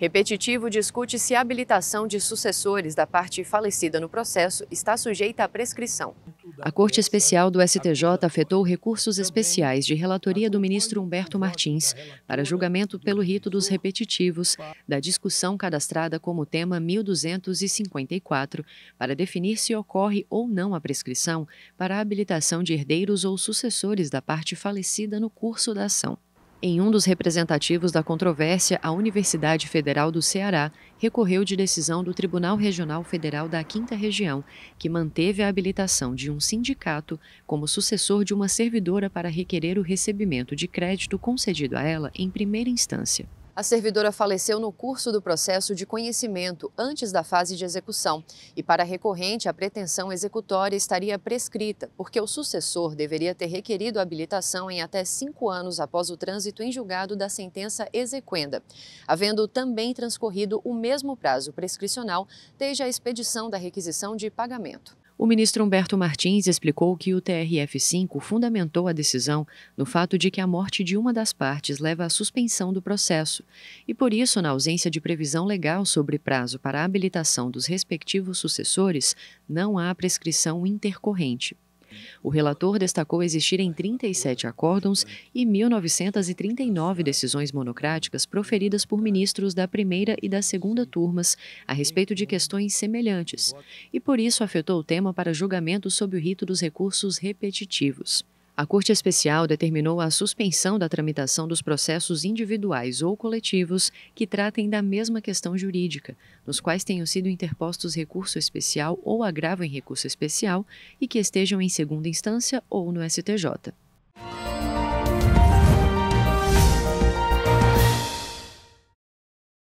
Repetitivo discute se a habilitação de sucessores da parte falecida no processo está sujeita à prescrição. A Corte Especial do STJ afetou recursos especiais de relatoria do ministro Humberto Martins para julgamento pelo rito dos repetitivos da discussão cadastrada como tema 1254 para definir se ocorre ou não a prescrição para a habilitação de herdeiros ou sucessores da parte falecida no curso da ação. Em um dos representativos da controvérsia, a Universidade Federal do Ceará recorreu de decisão do Tribunal Regional Federal da Quinta Região, que manteve a habilitação de um sindicato como sucessor de uma servidora para requerer o recebimento de crédito concedido a ela em primeira instância. A servidora faleceu no curso do processo de conhecimento, antes da fase de execução, e para a recorrente, a pretensão executória estaria prescrita, porque o sucessor deveria ter requerido habilitação em até cinco anos após o trânsito em julgado da sentença exequenda, havendo também transcorrido o mesmo prazo prescricional desde a expedição da requisição de pagamento. O ministro Humberto Martins explicou que o TRF-5 fundamentou a decisão no fato de que a morte de uma das partes leva à suspensão do processo, e por isso, na ausência de previsão legal sobre prazo para a habilitação dos respectivos sucessores, não há prescrição intercorrente. O relator destacou existirem 37 acórdãos e 1.939 decisões monocráticas proferidas por ministros da primeira e da segunda turmas a respeito de questões semelhantes, e por isso afetou o tema para julgamento sob o rito dos recursos repetitivos. A Corte Especial determinou a suspensão da tramitação dos processos individuais ou coletivos que tratem da mesma questão jurídica, nos quais tenham sido interpostos recurso especial ou agravo em recurso especial e que estejam em segunda instância ou no STJ.